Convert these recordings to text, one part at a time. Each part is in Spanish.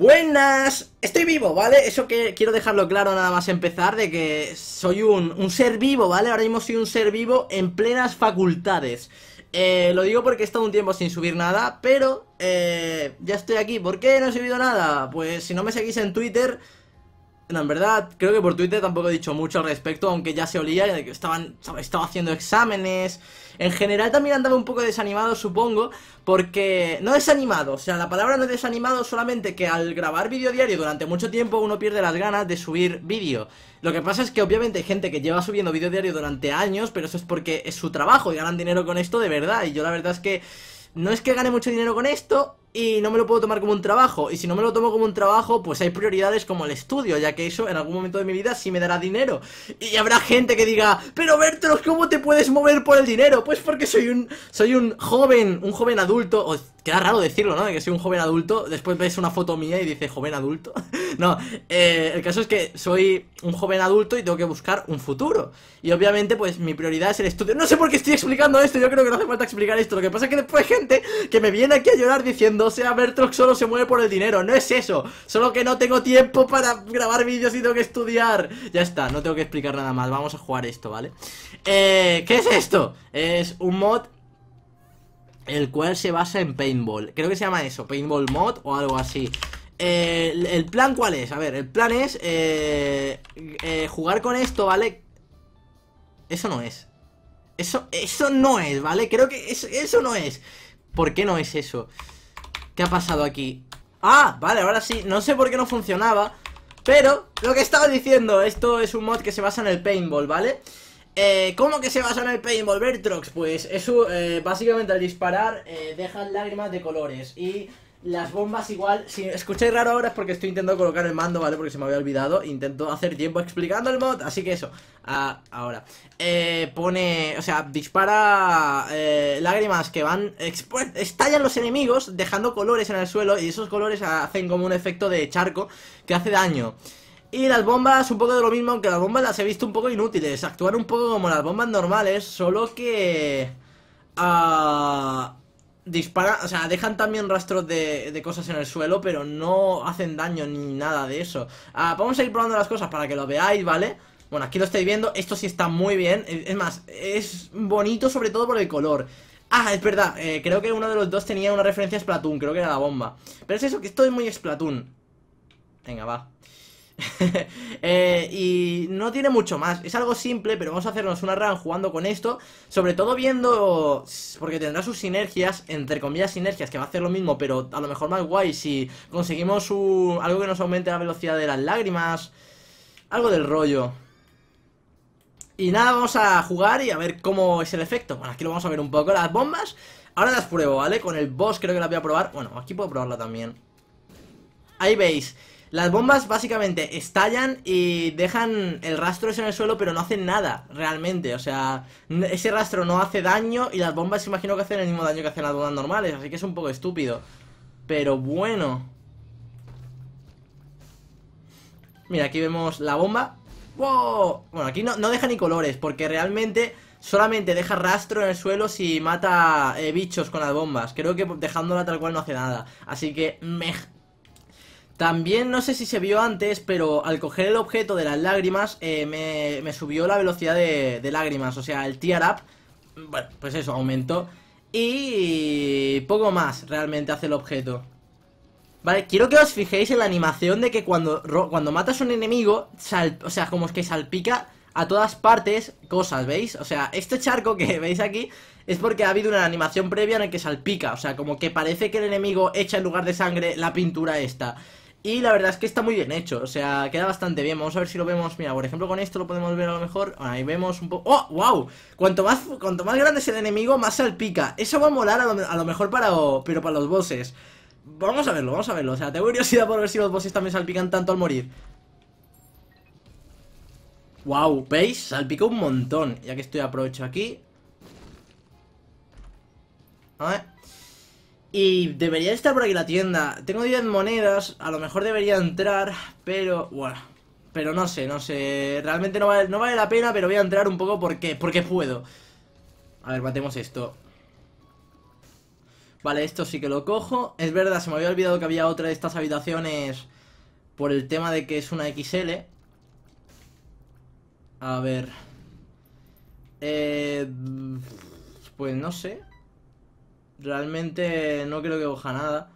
Buenas, estoy vivo, ¿vale? Eso que quiero dejarlo claro nada más empezar De que soy un, ser vivo, ¿vale? Ahora mismo soy un ser vivo en plenas facultades eh, Lo digo porque he estado un tiempo sin subir nada Pero eh, ya estoy aquí ¿Por qué no he subido nada? Pues si no me seguís en Twitter no, en verdad, creo que por Twitter tampoco he dicho mucho al respecto, aunque ya se olía que estaban, estaba haciendo exámenes, en general también andaba un poco desanimado, supongo, porque no desanimado, o sea, la palabra no desanimado, solamente que al grabar vídeo diario durante mucho tiempo uno pierde las ganas de subir vídeo. Lo que pasa es que obviamente hay gente que lleva subiendo vídeo diario durante años, pero eso es porque es su trabajo y ganan dinero con esto de verdad. Y yo la verdad es que no es que gane mucho dinero con esto, y no me lo puedo tomar como un trabajo. Y si no me lo tomo como un trabajo, pues hay prioridades como el estudio, ya que eso en algún momento de mi vida sí me dará dinero. Y habrá gente que diga, pero Bertros, ¿cómo te puedes mover por el dinero? Pues porque soy un, soy un joven, un joven adulto, queda raro decirlo, ¿no? Que soy un joven adulto, después ves una foto mía y dice joven adulto. no, eh, el caso es que soy un joven adulto y tengo que buscar un futuro. Y obviamente, pues mi prioridad es el estudio. No sé por qué estoy explicando esto, yo creo que no hace falta explicar esto. Lo que pasa es que después hay gente que me viene aquí a llorar diciendo o sea, Bertrock solo se mueve por el dinero, no es eso, solo que no tengo tiempo para grabar vídeos y tengo que estudiar. Ya está, no tengo que explicar nada más, vamos a jugar esto, ¿vale? Eh, ¿Qué es esto? Es un mod el cual se basa en paintball. Creo que se llama eso, paintball mod o algo así. Eh, el, plan cuál es? A ver, el plan es eh, jugar con esto, ¿vale? Eso no es. Eso, eso no es, ¿vale? Creo que eso no es. ¿Por qué no es eso? ha pasado aquí? Ah, vale, ahora sí, no sé por qué no funcionaba Pero, lo que estaba diciendo Esto es un mod que se basa en el paintball, ¿vale? Eh, ¿Cómo que se basa en el paintball, Bertrox? Pues eso, eh, básicamente al disparar eh, lágrimas de colores Y las bombas igual, si escucháis raro ahora es porque estoy intentando colocar el mando, ¿vale? Porque se me había olvidado, intento hacer tiempo explicando el mod, así que eso, ah, ahora eh, Pone, o sea, dispara eh, lágrimas que van, estallan los enemigos dejando colores en el suelo Y esos colores hacen como un efecto de charco que hace daño y las bombas un poco de lo mismo, aunque las bombas las he visto un poco inútiles. Actúan un poco como las bombas normales, solo que... Ah... Dispara, o sea, dejan también rastros de, cosas en el suelo, pero no hacen daño ni nada de eso. Ah, vamos a ir probando las cosas para que lo veáis, ¿vale? Bueno, aquí lo estáis viendo, esto sí está muy bien, es más, es bonito sobre todo por el color. Ah, es verdad, eh, creo que uno de los dos tenía una referencia a Splatoon, creo que era la bomba. Pero es eso, que esto es muy Splatoon. Venga, va. Eh, y no tiene mucho más. Es algo simple, pero vamos a hacernos una run jugando con esto. Sobre todo viendo. Porque tendrá sus sinergias, entre comillas, sinergias, que va a hacer lo mismo, pero a lo mejor más guay. Si conseguimos algo que nos aumente la velocidad de las lágrimas. Algo del rollo. Y nada, vamos a jugar y a ver cómo es el efecto. Bueno, aquí lo vamos a ver un poco. Las bombas. Ahora las pruebo, ¿vale? Con el boss creo que las voy a probar. Bueno, aquí puedo probarla también. Ahí veis. Las bombas básicamente estallan y dejan el rastro ese en el suelo, pero no hacen nada realmente. O sea, ese rastro no hace daño y las bombas imagino que hacen el mismo daño que hacen las bombas normales, así que es un poco estúpido. Pero bueno. Mira, aquí vemos la bomba. ¡Wow! Bueno, aquí no, no deja ni colores, porque realmente solamente deja rastro en el suelo si mata eh, bichos con las bombas. Creo que dejándola tal cual no hace nada. Así que, me. También no sé si se vio antes, pero al coger el objeto de las lágrimas eh, me, subió la velocidad de, lágrimas, o sea, el tear up, bueno, pues eso, aumentó. Y poco más realmente hace el objeto. Vale, quiero que os fijéis en la animación de que cuando, cuando matas a un enemigo, o sea, como es que salpica a todas partes cosas, ¿veis? O sea, este charco que veis aquí es porque ha habido una animación previa en la que salpica, o sea, como que parece que el enemigo echa en lugar de sangre la pintura esta. Y la verdad es que está muy bien hecho, o sea, queda bastante bien. Vamos a ver si lo vemos. Mira, por ejemplo, con esto lo podemos ver a lo mejor. Ahí vemos un poco. ¡Oh, wow! Cuanto más, cuanto más grande es el enemigo, más salpica. Eso va a molar a lo, mejor para, pero para los bosses. Vamos a verlo, vamos a verlo. O sea, tengo curiosidad por ver si los bosses también salpican tanto al morir. ¡Wow! ¿Veis? Salpica un montón. Ya que estoy aprovecho aquí. A ver. Y debería estar por aquí la tienda. Tengo 10 monedas, a lo mejor debería entrar, pero bueno. Pero no sé, no sé. Realmente no vale, no vale la pena, pero voy a entrar un poco porque, porque puedo. A ver, matemos esto. Vale, esto sí que lo cojo. Es verdad, se me había olvidado que había otra de estas habitaciones por el tema de que es una XL. A ver. Eh, pues no sé. Realmente no creo que coja nada.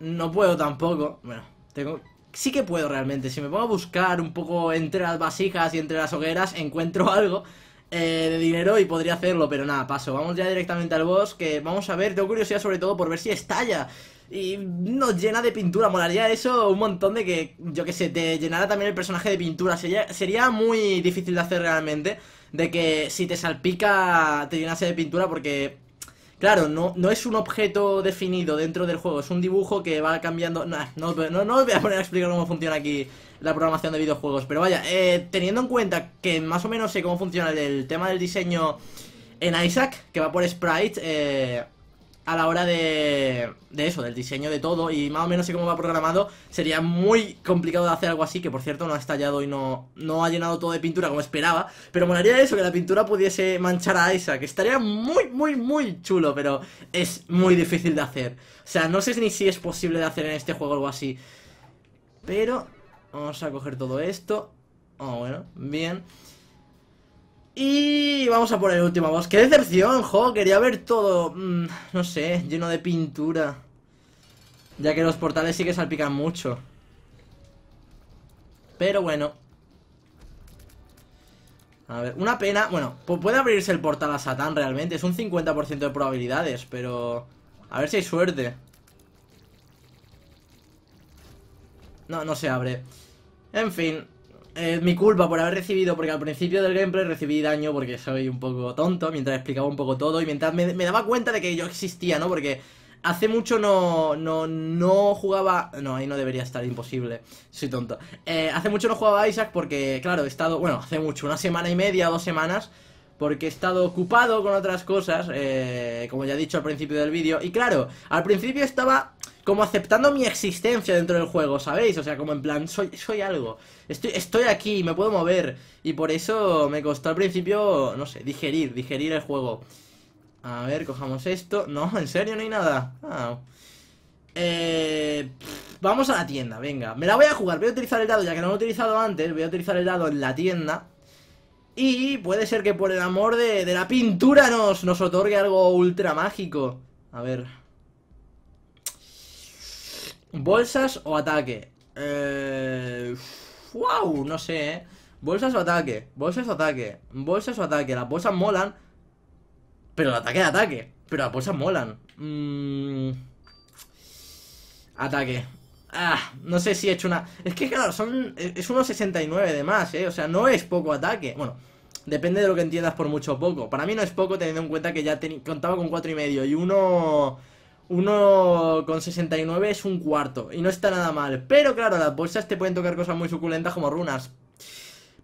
No puedo tampoco. Bueno, tengo... Sí que puedo realmente. Si me pongo a buscar un poco entre las vasijas y entre las hogueras, encuentro algo eh, de dinero y podría hacerlo. Pero nada, paso. Vamos ya directamente al boss, que vamos a ver. Tengo curiosidad sobre todo por ver si estalla. Y nos llena de pintura. Molaría eso un montón de que, yo que sé, te llenara también el personaje de pintura. Sería, sería muy difícil de hacer realmente de que si te salpica te llenase de pintura porque Claro, no, es un objeto definido dentro del juego, es un dibujo que va cambiando... no, no, no voy a poner a explicar cómo funciona aquí la programación de videojuegos, pero vaya, eh, teniendo en cuenta que más o menos sé cómo funciona el, tema del diseño en Isaac, que va por Sprite, eh, a la hora de, de eso, del diseño de todo y más o menos sé cómo va programado, sería muy complicado de hacer algo así, que por cierto no ha estallado y no, no ha llenado todo de pintura como esperaba, pero molaría eso, que la pintura pudiese manchar a Isaac, que estaría muy, muy, muy chulo, pero es muy difícil de hacer. O sea, no sé ni si es posible de hacer en este juego algo así, pero vamos a coger todo esto, oh bueno, bien... Y vamos a por el último boss. ¡Qué decepción, jo! Quería ver todo, mm, no sé, lleno de pintura. Ya que los portales sí que salpican mucho. Pero bueno. A ver, una pena. Bueno, puede abrirse el portal a Satán realmente. Es un 50% de probabilidades, pero... A ver si hay suerte. No, no se abre. En fin, mi culpa por haber recibido, porque al principio del gameplay recibí daño porque soy un poco tonto, mientras explicaba un poco todo y mientras me, daba cuenta de que yo existía, ¿no? Porque hace mucho no, no, no jugaba... No, ahí no debería estar, imposible, soy tonto. Eh, hace mucho no jugaba a Isaac porque, claro, he estado, bueno, hace mucho, una semana y media, dos semanas, porque he estado ocupado con otras cosas, eh, como ya he dicho al principio del vídeo. Y claro, al principio estaba como aceptando mi existencia dentro del juego, ¿sabéis? O sea, como en plan, soy, soy algo. Estoy, estoy aquí, me puedo mover. Y por eso me costó al principio, no sé, digerir, digerir el juego. A ver, cojamos esto. No, en serio, no hay nada. Ah. Eh, vamos a la tienda, venga. Me la voy a jugar, voy a utilizar el dado, ya que no lo he utilizado antes, voy a utilizar el dado en la tienda. Y puede ser que por el amor de, la pintura nos, nos otorgue algo ultra mágico. A ver, ¿Bolsas o ataque? Eh... ¡Wow! No sé, ¿eh? Bolsas o ataque, bolsas o ataque, bolsas o ataque. Las bolsas molan, pero el ataque de ataque. Pero las bolsas molan. Mmm... Ataque. Ah, no sé si he hecho una... Es que claro, son... es 1.69 de más, ¿eh? O sea, no es poco ataque. Bueno, depende de lo que entiendas por mucho o poco. Para mí no es poco teniendo en cuenta que ya contaba con 4,5 y medio y Uno... 1,69 es un cuarto y no está nada mal. Pero claro, las bolsas te pueden tocar cosas muy suculentas como runas.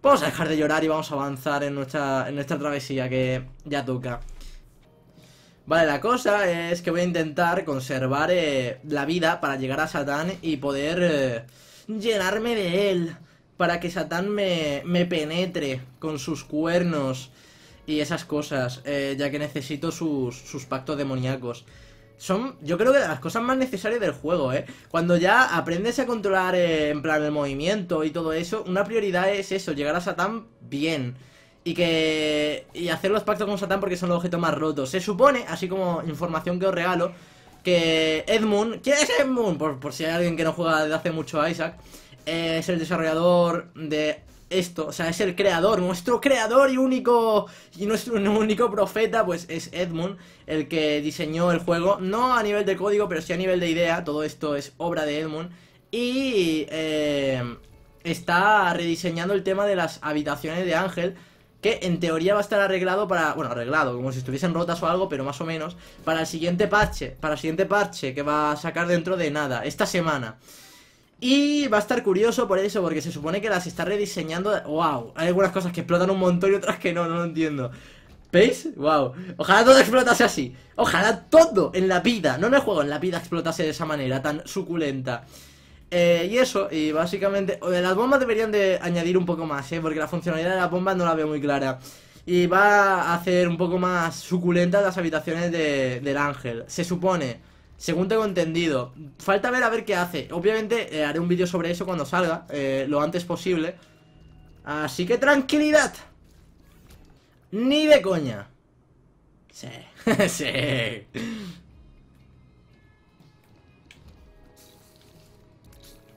Vamos a dejar de llorar y vamos a avanzar en nuestra, en nuestra travesía que ya toca. Vale, la cosa es que voy a intentar conservar eh, la vida para llegar a Satán y poder eh, llenarme de él. Para que Satán me, me penetre con sus cuernos y esas cosas, eh, ya que necesito sus, sus pactos demoníacos son, yo creo que las cosas más necesarias del juego, ¿eh? Cuando ya aprendes a controlar, eh, en plan, el movimiento y todo eso, una prioridad es eso, llegar a Satán bien. Y que... y hacer los pactos con Satán porque son los objetos más rotos. Se supone, así como información que os regalo, que Edmund... ¿Quién es Edmund? Por, si hay alguien que no juega desde hace mucho a Isaac. Eh, es el desarrollador de esto, o sea, es el creador, nuestro creador y único y nuestro único profeta, pues es Edmund, el que diseñó el juego, no a nivel de código, pero sí a nivel de idea, todo esto es obra de Edmund, y eh, está rediseñando el tema de las habitaciones de Ángel, que en teoría va a estar arreglado para, bueno, arreglado, como si estuviesen rotas o algo, pero más o menos, para el siguiente parche, para el siguiente parche que va a sacar dentro de nada, esta semana. Y va a estar curioso por eso, porque se supone que las está rediseñando. ¡Wow! Hay algunas cosas que explotan un montón y otras que no, no lo entiendo. ¿Veis? ¡Wow! Ojalá todo explotase así. Ojalá todo en la vida, no me juego, en la vida explotase de esa manera tan suculenta. Eh, y eso, y básicamente. Las bombas deberían de añadir un poco más, ¿eh? Porque la funcionalidad de la bomba no la veo muy clara. Y va a hacer un poco más Suculentas las habitaciones de, del ángel. Se supone. Según tengo entendido, falta ver a ver qué hace. Obviamente eh, haré un vídeo sobre eso cuando salga, eh, lo antes posible. Así que tranquilidad. Ni de coña. Sí, sí.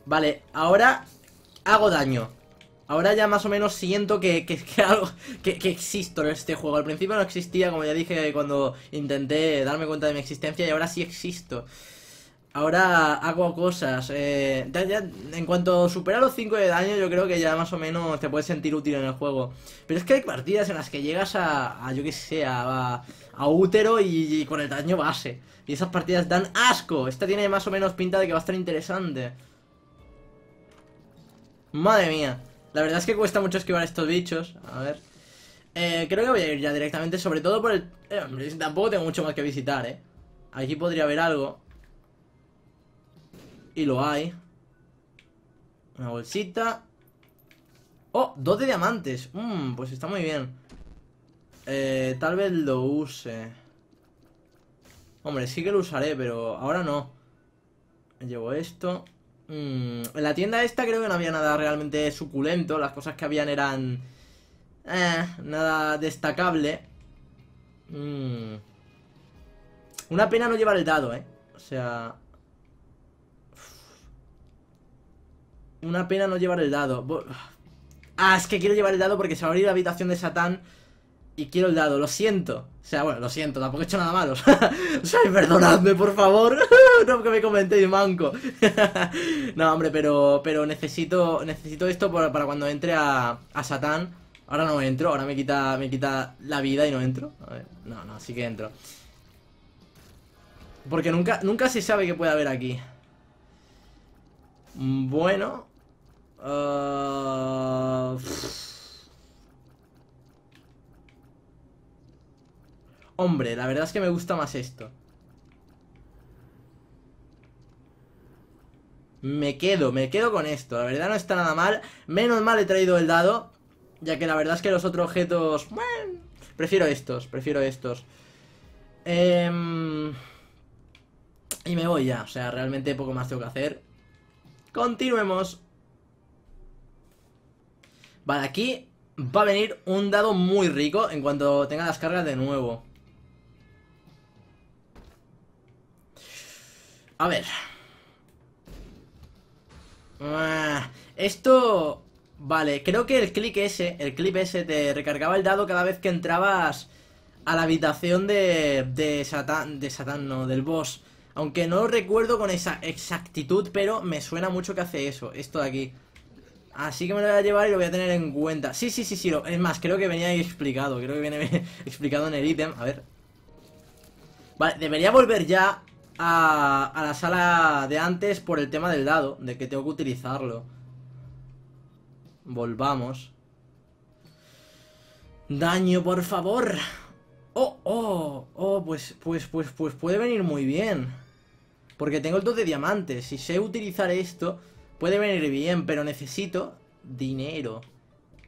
Vale, ahora hago daño. Ahora ya más o menos siento que, que, algo, que, existo en este juego. Al principio no existía, como ya dije cuando intenté darme cuenta de mi existencia, y ahora sí existo. Ahora hago cosas. Eh, en cuanto supera los 5 de daño, yo creo que ya más o menos te puedes sentir útil en el juego. Pero es que hay partidas en las que llegas a, a yo que sé, a, a útero y, con el daño base. Y esas partidas dan asco. Esta tiene más o menos pinta de que va a estar interesante. Madre mía. La verdad es que cuesta mucho esquivar estos bichos. A ver. Eh, creo que voy a ir ya directamente, sobre todo por el... Eh, tampoco tengo mucho más que visitar, ¿eh? Aquí podría haber algo. Y lo hay. Una bolsita. ¡Oh! Dos de diamantes. Mmm, pues está muy bien. Eh, tal vez lo use. Hombre, sí que lo usaré, pero ahora no. Llevo esto. Mm, en la tienda esta creo que no había nada realmente suculento. Las cosas que habían eran... Eh, nada destacable. Mm, una pena no llevar el dado, ¿eh? O sea... Una pena no llevar el dado. Ah, es que quiero llevar el dado porque se va a abrir la habitación de Satán y quiero el dado, lo siento. O sea, bueno, lo siento, tampoco he hecho nada malo. o sea, perdonadme, por favor. no que me comentéis manco. no, hombre, pero, pero necesito, necesito esto para, cuando entre a, a, Satán. Ahora no entro, ahora me quita, me quita la vida y no entro. A no, no, sí que entro. Porque nunca, nunca se sabe qué puede haber aquí. Bueno. Uh, Hombre, la verdad es que me gusta más esto. Me quedo, me quedo con esto. La verdad no está nada mal. Menos mal he traído el dado. Ya que la verdad es que los otros objetos... Bueno, prefiero estos, prefiero estos. Em, y me voy ya. O sea, realmente poco más tengo que hacer. Continuemos. Vale, aquí va a venir un dado muy rico en cuanto tenga las cargas de nuevo. A ver. Ah, esto... Vale, creo que el clic ese, el clip ese te recargaba el dado cada vez que entrabas a la habitación de, de Satán, de Satán no, del boss. Aunque no lo recuerdo con esa exactitud, pero me suena mucho que hace eso, esto de aquí. Así que me lo voy a llevar y lo voy a tener en cuenta. Sí, sí, sí, sí, es más, creo que venía explicado, creo que viene explicado en el ítem, a ver. Vale, debería volver ya a, la sala de antes por el tema del dado, de que tengo que utilizarlo. Volvamos. Daño, por favor. Oh, oh, oh, pues, pues, pues, pues puede venir muy bien. Porque tengo el 2 de diamantes. Si sé utilizar esto, puede venir bien, pero necesito dinero.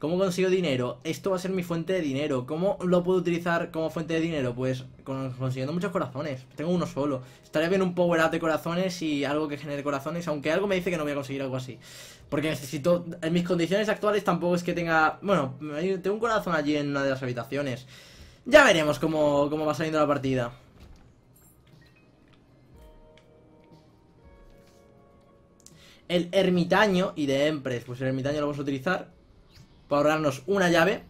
¿Cómo consigo dinero? Esto va a ser mi fuente de dinero. ¿Cómo lo puedo utilizar como fuente de dinero? Pues consiguiendo muchos corazones. Tengo uno solo. Estaría bien un power up de corazones y algo que genere corazones, aunque algo me dice que no voy a conseguir algo así. Porque necesito... En mis condiciones actuales tampoco es que tenga... Bueno, tengo un corazón allí en una de las habitaciones. Ya veremos cómo, cómo va saliendo la partida. El ermitaño y de empres Pues el ermitaño lo vamos a utilizar ahorrarnos una llave.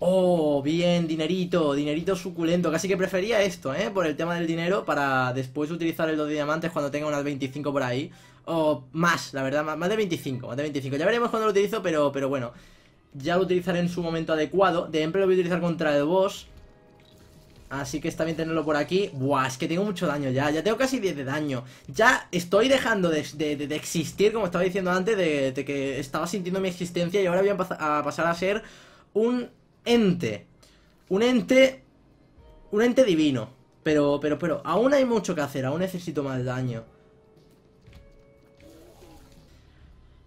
Oh, bien, dinerito, dinerito suculento. Casi que prefería esto, ¿eh? Por el tema del dinero, para después utilizar el 2 de diamantes cuando tenga unas 25 por ahí. O más, la verdad, más de 25, más de 25. Ya veremos cuando lo utilizo, pero, pero bueno. Ya lo utilizaré en su momento adecuado. De empleo lo voy a utilizar contra el boss. Así que está bien tenerlo por aquí. Buah, es que tengo mucho daño ya. Ya tengo casi 10 de daño. Ya estoy dejando de, existir, como estaba diciendo antes, de, que estaba sintiendo mi existencia y ahora voy a, a pasar a ser un ente. Un ente... Un ente divino. Pero, pero, pero, aún hay mucho que hacer, aún necesito más daño.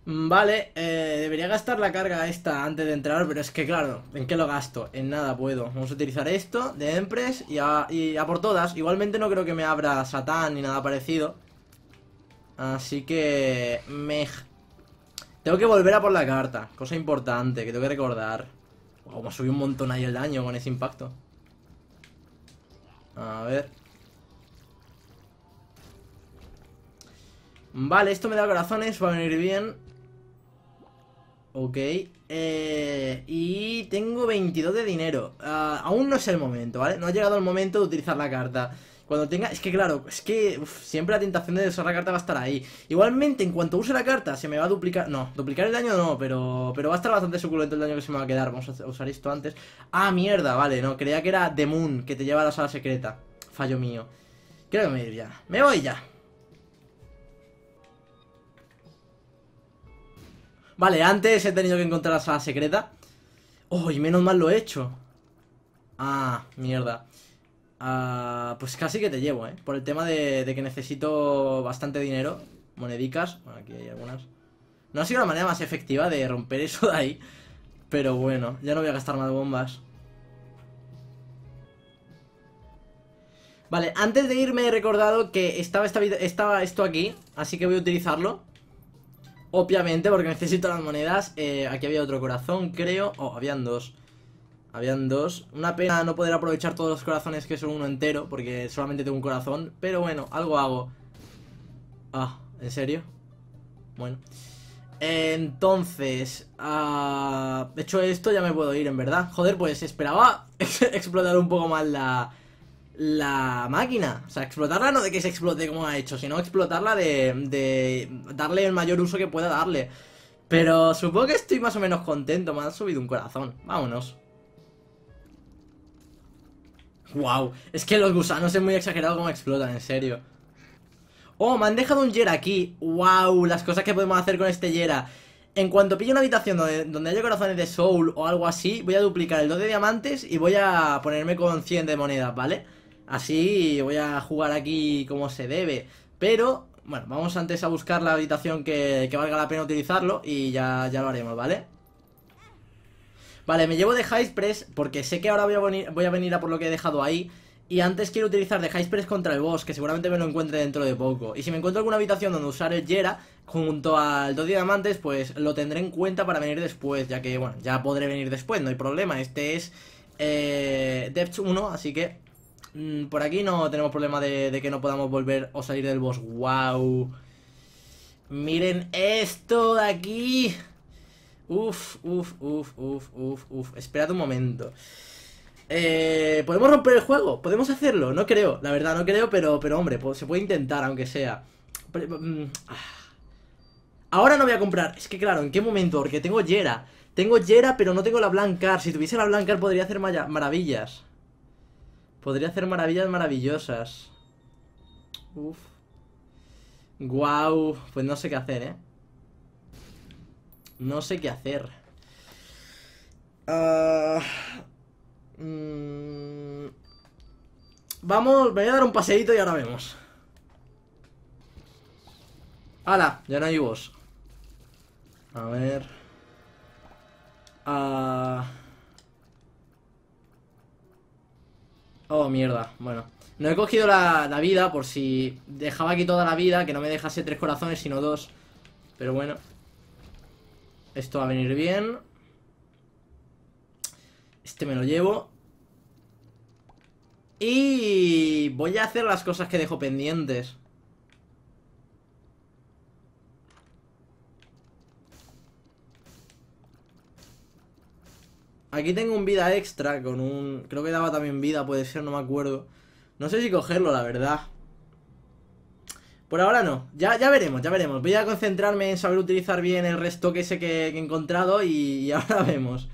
Mm, vale, eh, debería gastar la carga esta antes de entrar, pero es que claro, ¿en qué lo gasto? En nada puedo. Vamos a utilizar esto de Empress y a, por todas. Igualmente no creo que me abra Satán ni nada parecido. Así que... Me... Tengo que volver a por la carta, cosa importante que tengo que recordar. Wow, me un montón ahí el daño con ese impacto. A ver... Vale, esto me da corazones, va a venir bien Ok, eh, y tengo 22 de dinero. Ah, aún no es el momento, ¿vale? No ha llegado el momento de utilizar la carta. Cuando tenga... Es que claro, es que siempre la tentación de usar la carta va a estar ahí. Igualmente, en cuanto use la carta, se me va a duplicar... No, duplicar el daño no, pero, pero va a estar bastante suculento el daño que se me va a quedar. Vamos a usar esto antes. Ah, mierda, vale, no, creía que era The Moon, que te lleva a la sala secreta. Fallo mío. Creo que me voy ya. Me voy ya. Vale, antes he tenido que encontrar la sala secreta. Oh, y menos mal lo he hecho. Ah, mierda. Ah, pues casi que te llevo, ¿eh? Por el tema de, que necesito bastante dinero. Monedicas. Bueno, aquí hay algunas. No ha sido la manera más efectiva de romper eso de ahí. Pero bueno, ya no voy a gastar más bombas. Vale, antes de irme he recordado que estaba, esta, estaba esto aquí, así que voy a utilizarlo. Obviamente, porque necesito las monedas. Eh, aquí había otro corazón, creo. Oh, habían dos. Habían dos. Una pena no poder aprovechar todos los corazones que son uno entero, porque solamente tengo un corazón. Pero bueno, algo hago. Ah, ¿en serio? Bueno. Entonces, de ah, hecho esto ya me puedo ir, en verdad. Joder, pues esperaba explotar un poco más la, la máquina. O sea, explotarla no de que se explote como ha hecho, sino explotarla de, darle el mayor uso que pueda darle. Pero supongo que estoy más o menos contento, me han subido un corazón. Vámonos. Wow, es que los gusanos es muy exagerado como explotan, en serio. Oh, me han dejado un Jera aquí. Wow, las cosas que podemos hacer con este Yera. En cuanto pille una habitación donde, donde, haya corazones de soul o algo así, voy a duplicar el 2 de diamantes y voy a ponerme con 100 de monedas, ¿vale? Así voy a jugar aquí como se debe. Pero, bueno, vamos antes a buscar la habitación que, valga la pena utilizarlo y ya, ya lo haremos, ¿vale? Vale, me llevo de High Press porque sé que ahora voy a, venir, voy a venir a por lo que he dejado ahí. Y antes quiero utilizar de High Press contra el boss, que seguramente me lo encuentre dentro de poco. Y si me encuentro alguna habitación donde usar el Jera junto al dos diamantes, pues lo tendré en cuenta para venir después, ya que, bueno, ya podré venir después, no hay problema. Este es eh, Depth 1, así que Mm, por aquí no tenemos problema de, que no podamos volver o salir del boss. ¡Wow! Miren esto de aquí. Uf, uf, uf, uf, uf, uf. Esperad un momento. Eh, ¿Podemos romper el juego? ¿Podemos hacerlo? No creo, la verdad, no creo, pero, pero hombre, se puede intentar, aunque sea. Mm, ah. Ahora no voy a comprar. Es que claro, ¿en qué momento? Porque tengo Yera. Tengo Yera, pero no tengo la Blancar. Si tuviese la Blancar podría hacer maravillas. Podría hacer maravillas maravillosas. Uf. Guau. Pues no sé qué hacer, ¿eh? No sé qué hacer. Ah mm. Vamos, voy a dar un paseíto y ahora vemos. ¡Hala! Ya no hay voz. A ver... Ah... Oh, mierda, bueno No he cogido la, vida por si dejaba aquí toda la vida Que no me dejase tres corazones, sino dos Pero bueno Esto va a venir bien Este me lo llevo Y voy a hacer las cosas que dejo pendientes Aquí tengo un vida extra con un... Creo que daba también vida, puede ser, no me acuerdo. No sé si cogerlo, la verdad. Por ahora no. Ya, ya veremos, ya veremos. Voy a concentrarme en saber utilizar bien el restock ese que, he encontrado y, ahora vemos.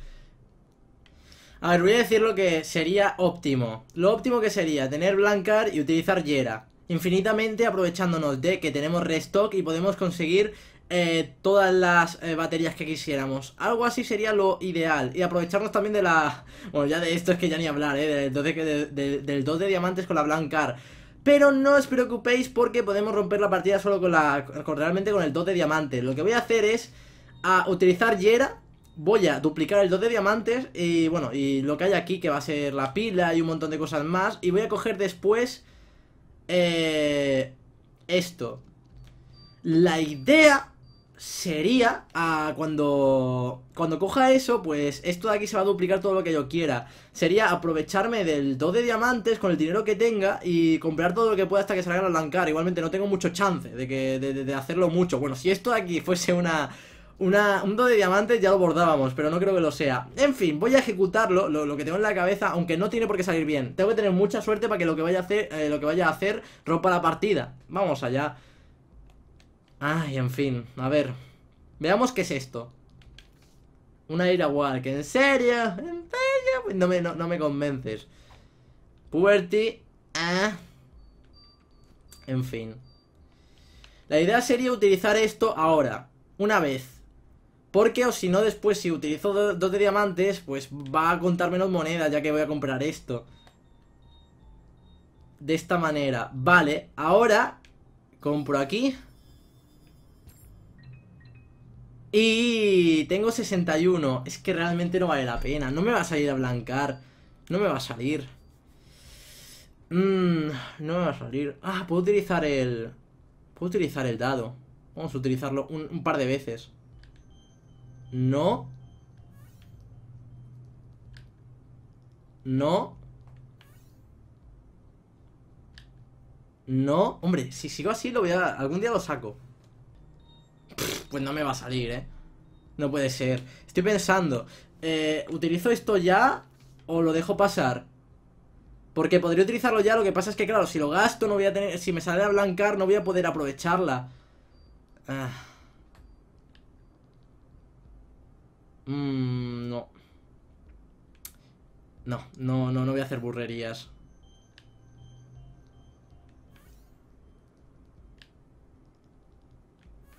A ver, voy a decir lo que sería óptimo. Lo óptimo que sería tener Blancar y utilizar Yera. Infinitamente aprovechándonos de que tenemos restock y podemos conseguir eh, todas las eh, baterías que quisiéramos. Algo así sería lo ideal. Y aprovecharnos también de la... Bueno, ya de esto es que ya ni hablar, ¿eh? Del 2 de, diamantes con la Blancar. Pero no os preocupéis porque podemos romper la partida solo con la... realmente con el 2 de diamantes. Lo que voy a hacer es a utilizar Yera. Voy a duplicar el 2 de diamantes y bueno, y lo que hay aquí que va a ser la pila y un montón de cosas más. Y voy a coger después... Eh, esto. La idea sería cuando, cuando coja eso, pues esto de aquí se va a duplicar todo lo que yo quiera. Sería aprovecharme del 2 de diamantes con el dinero que tenga y comprar todo lo que pueda hasta que salga al Lancar. Igualmente no tengo mucho chance de, que, de, hacerlo mucho. Bueno, si esto de aquí fuese una... Una, un do de diamantes ya lo bordábamos, pero no creo que lo sea. En fin, voy a ejecutarlo, lo, que tengo en la cabeza, aunque no tiene por qué salir bien. Tengo que tener mucha suerte para que lo que vaya a hacer, eh, lo que vaya a hacer rompa la partida. Vamos allá. Ay, en fin, a ver Veamos qué es esto Una Ira Walk, ¿en serio? ¿En serio? Pues no me, no, me convences Puberty ah. En fin La idea sería utilizar esto ahora Una vez porque o si no después si utilizo dos, de diamantes Pues va a contar menos monedas ya que voy a comprar esto De esta manera Vale, ahora Compro aquí y tengo 61. Es que realmente no vale la pena. No me va a salir a blancar. No me va a salir. Mm, no me va a salir. Ah, puedo utilizar el... Puedo utilizar el dado. Vamos a utilizarlo un, un par de veces. No. No. No. Hombre, si sigo así, lo voy a... Algún día lo saco pues no me va a salir, ¿eh? No puede ser. Estoy pensando, eh, ¿utilizo esto ya o lo dejo pasar? Porque podría utilizarlo ya, lo que pasa es que, claro, si lo gasto no voy a tener... Si me sale a blancar no voy a poder aprovecharla. Ah. Mm, no. No, no, no, no voy a hacer burrerías.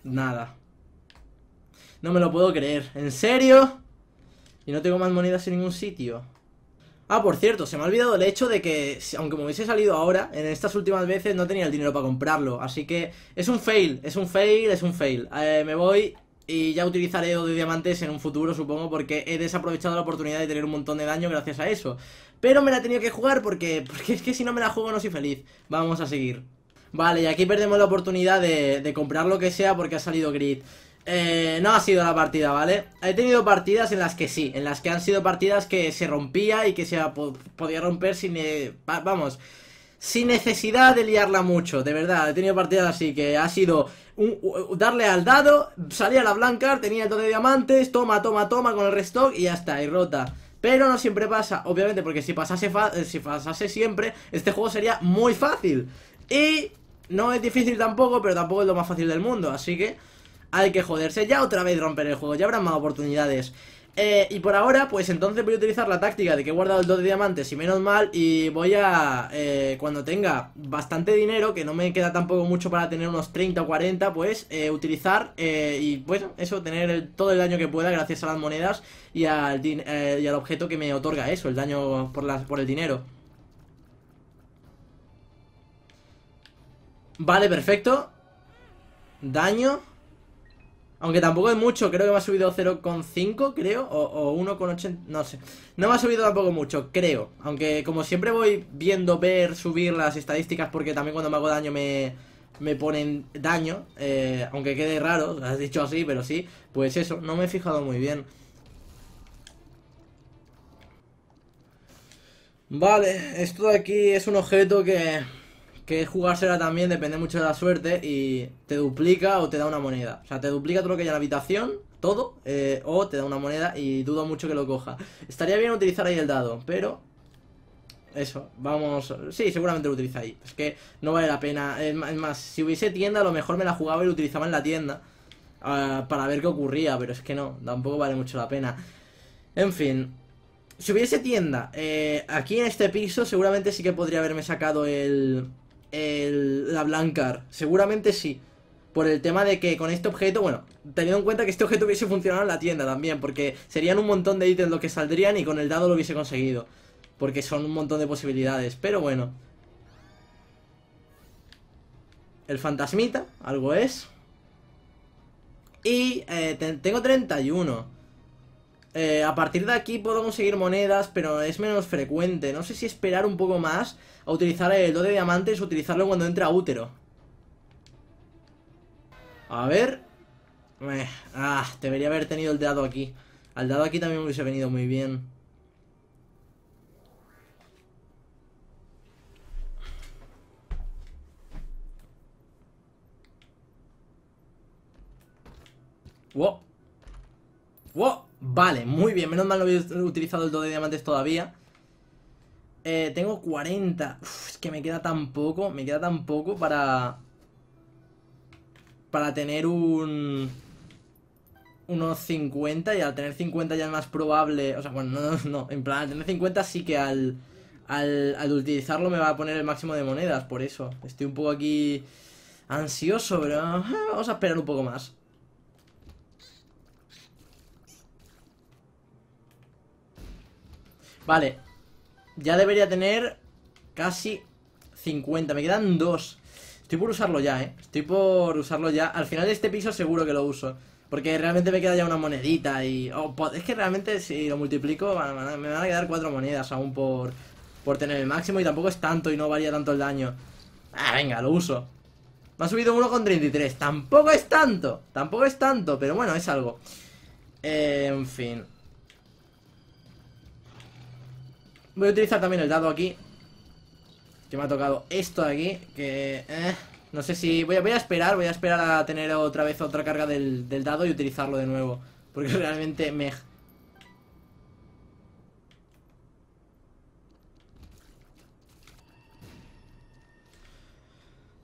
Nada. No me lo puedo creer. ¿En serio? Y no tengo más monedas en ningún sitio. Ah, por cierto, se me ha olvidado el hecho de que, aunque me hubiese salido ahora, en estas últimas veces no tenía el dinero para comprarlo. Así que es un fail, es un fail, es un fail. Eh, me voy y ya utilizaré de diamantes en un futuro, supongo, porque he desaprovechado la oportunidad de tener un montón de daño gracias a eso. Pero me la he tenido que jugar porque, porque es que si no me la juego no soy feliz. Vamos a seguir. Vale, y aquí perdemos la oportunidad de, de comprar lo que sea porque ha salido grid. Eh, no ha sido la partida, ¿vale? He tenido partidas en las que sí, en las que han sido partidas que se rompía y que se podía romper sin... vamos, sin necesidad de liarla mucho, de verdad. He tenido partidas así que ha sido darle al dado, salía la blanca, tenía el de diamantes, toma, toma, toma con el restock y ya está, y rota. Pero no siempre pasa, obviamente, porque si pasase, eh, si pasase siempre, este juego sería muy fácil. Y no es difícil tampoco, pero tampoco es lo más fácil del mundo, así que hay que joderse. Ya otra vez romper el juego, ya habrán más oportunidades. Eh, y por ahora, pues entonces voy a utilizar la táctica de que he guardado el 2 de diamantes y menos mal Y voy a, eh, cuando tenga bastante dinero, que no me queda tampoco mucho para tener unos 30 o 40 Pues eh, utilizar y pues eso, tener todo el daño que pueda gracias a las monedas y al, y al objeto que me otorga eso, el daño por, las, por el dinero Vale, perfecto Daño aunque tampoco es mucho, creo que me ha subido 0,5, creo, o, o 1,80, no sé. No me ha subido tampoco mucho, creo. Aunque como siempre voy viendo, ver, subir las estadísticas, porque también cuando me hago daño me, me ponen daño. Eh, aunque quede raro, has dicho así, pero sí. Pues eso, no me he fijado muy bien. Vale, esto de aquí es un objeto que que jugársela también depende mucho de la suerte y te duplica o te da una moneda. O sea, te duplica todo lo que hay en la habitación, todo, eh, o te da una moneda y dudo mucho que lo coja. Estaría bien utilizar ahí el dado, pero... Eso, vamos... Sí, seguramente lo utiliza ahí. Es que no vale la pena. Es más, si hubiese tienda, a lo mejor me la jugaba y lo utilizaba en la tienda. Ah, para ver qué ocurría, pero es que no, tampoco vale mucho la pena. En fin, si hubiese tienda eh, aquí en este piso, seguramente sí que podría haberme sacado el, el, la Blancar? Seguramente sí. Por el tema de que con este objeto, bueno, teniendo en cuenta que este objeto hubiese funcionado en la tienda también, porque serían un montón de ítems los que saldrían y con el dado lo hubiese conseguido. Porque son un montón de posibilidades, pero bueno. El fantasmita, algo es. Y eh, tengo 31. Eh, a partir de aquí puedo conseguir monedas, pero es menos frecuente. No sé si esperar un poco más a utilizar el do de diamantes o utilizarlo cuando entra útero. A ver... Eh, ah, debería haber tenido el dado aquí. Al dado aquí también me hubiese venido muy bien. Wow. Wow. Vale, muy bien, menos mal no he utilizado el 2 de diamantes todavía eh, Tengo 40 Es que me queda tan poco, me queda tan poco para... Para tener un... Unos 50 y al tener 50 ya es más probable O sea, bueno, no, no, En plan, al tener 50 sí que al, al utilizarlo me va a poner el máximo de monedas Por eso, estoy un poco aquí... Ansioso, pero ah, vamos a esperar un poco más Vale. Ya debería tener casi 50. Me quedan dos. Estoy por usarlo ya, ¿eh? Estoy por usarlo ya. Al final de este piso seguro que lo uso. Porque realmente me queda ya una monedita y... Oh, es que realmente si lo multiplico me van a quedar cuatro monedas aún por, por tener el máximo. Y tampoco es tanto y no varía tanto el daño. Ah, venga, lo uso. Me ha subido uno con 33, Tampoco es tanto. Tampoco es tanto, pero bueno, es algo. Eh, en fin. Voy a utilizar también el dado aquí. Que me ha tocado esto de aquí. Que... Eh, no sé si... Voy a, voy a, esperar, voy a esperar a tener otra vez otra carga del, dado y utilizarlo de nuevo. Porque realmente me...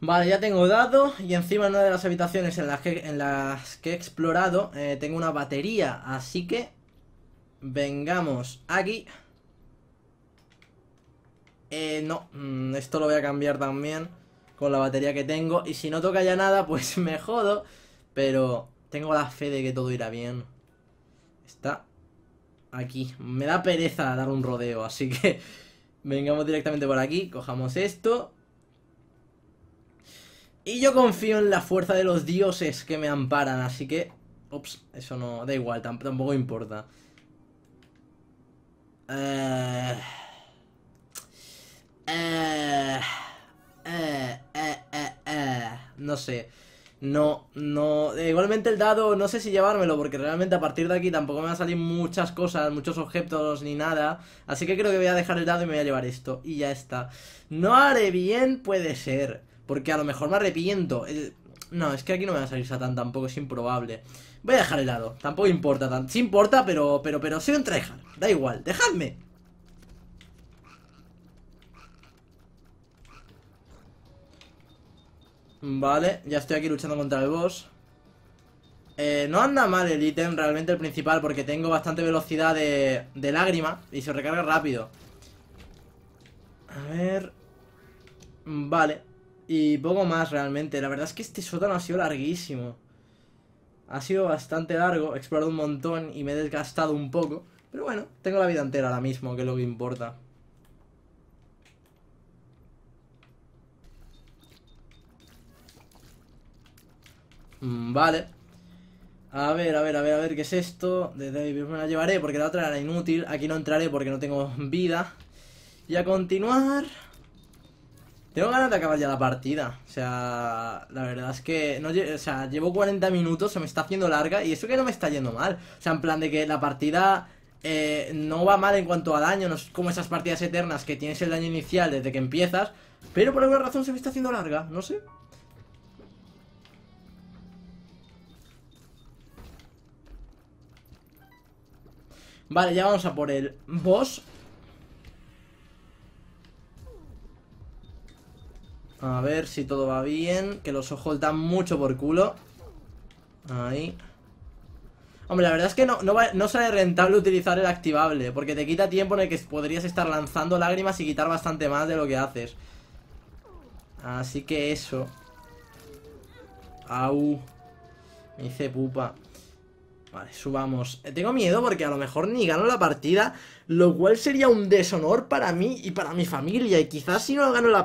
Vale, ya tengo dado y encima en una de las habitaciones en las que, en las que he explorado eh, tengo una batería, así que vengamos aquí. Eh, no, mm, esto lo voy a cambiar también con la batería que tengo. Y si no toca ya nada, pues me jodo. Pero tengo la fe de que todo irá bien. Está aquí. Me da pereza dar un rodeo, así que vengamos directamente por aquí. Cojamos esto. Y yo confío en la fuerza de los dioses que me amparan, así que... Ops, eso no... Da igual, tampoco importa. Eh... no sé. No, no. Igualmente el dado, no sé si llevármelo, porque realmente a partir de aquí tampoco me van a salir muchas cosas, muchos objetos ni nada. Así que creo que voy a dejar el dado y me voy a llevar esto. Y ya está. No haré bien, puede ser. Porque a lo mejor me arrepiento. No, es que aquí no me va a salir Satán tampoco, es improbable. Voy a dejar el dado, tampoco importa tanto. importa, pero, pero, pero soy un tryhard. Da igual, dejadme. Vale, ya estoy aquí luchando contra el boss. Eh, no anda mal el ítem, realmente el principal, porque tengo bastante velocidad de, de lágrima y se recarga rápido. A ver... Vale. Y poco más realmente. La verdad es que este sótano ha sido larguísimo. Ha sido bastante largo, he explorado un montón y me he desgastado un poco. Pero bueno, tengo la vida entera ahora mismo, que es lo que importa. Mm, vale. A ver, a ver, a ver, a ver, ¿qué es esto? Desde David me la llevaré porque la otra era inútil. Aquí no entraré porque no tengo vida. Y a continuar... Tengo ganas de acabar ya la partida. O sea, la verdad es que no, o sea, llevo 40 minutos, se me está haciendo larga y eso que no me está yendo mal. O sea, en plan de que la partida eh, no va mal en cuanto a daño, no es como esas partidas eternas que tienes el daño inicial desde que empiezas, pero por alguna razón se me está haciendo larga, no sé. Vale, ya vamos a por el boss A ver si todo va bien Que los ojos dan mucho por culo Ahí Hombre, la verdad es que no, no, sale rentable utilizar el activable Porque te quita tiempo en el que podrías estar lanzando lágrimas Y quitar bastante más de lo que haces Así que eso Au Me hice pupa Vale, subamos. Eh, tengo miedo porque a lo mejor ni gano la partida, lo cual sería un deshonor para mí y para mi familia. Y quizás si no gano la,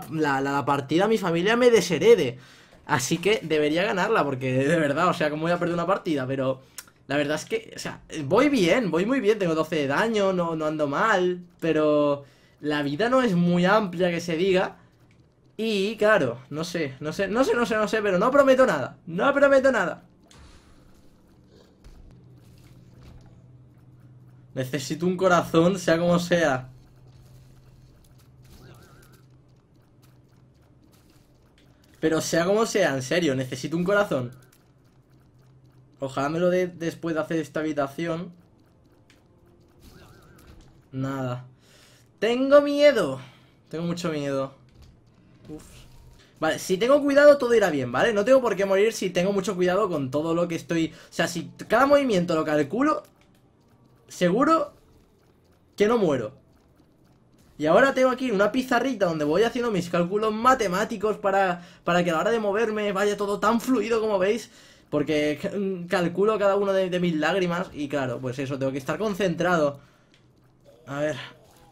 partida, mi familia me desherede. Así que debería ganarla porque de verdad, o sea, como voy a perder una partida, pero... La verdad es que, o sea, voy bien, voy muy bien, tengo 12 de daño, no, no ando mal, pero la vida no es muy amplia que se diga. Y claro, no sé, no sé, no sé, no sé, no sé, pero no prometo nada, no prometo nada. Necesito un corazón, sea como sea. Pero sea como sea, en serio, necesito un corazón. Ojalá me lo dé después de hacer esta habitación. Nada. Tengo miedo. Tengo mucho miedo. Vale, si tengo cuidado todo irá bien, ¿vale? No tengo por qué morir si tengo mucho cuidado con todo lo que estoy... O sea, si cada movimiento lo calculo, seguro que no muero. Y ahora tengo aquí una pizarrita donde voy haciendo mis cálculos matemáticos para, para que a la hora de moverme vaya todo tan fluido como veis. Porque calculo cada uno de, mis lágrimas y claro, pues eso, tengo que estar concentrado. A ver.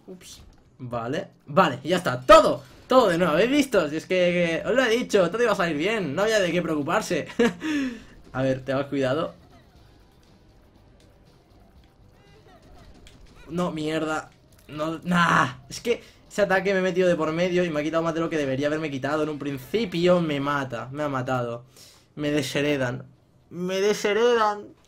Ups. Vale. Vale, ya está. Todo. Todo de nuevo. ¿Habéis visto? Si es que, os lo he dicho, todo iba a salir bien. No había de qué preocuparse. a ver, vas cuidado. No, mierda. No, nah. Es que ese ataque me he metido de por medio y me ha quitado más de lo que debería haberme quitado. En un principio me mata. Me ha matado. Me desheredan. Me desheredan.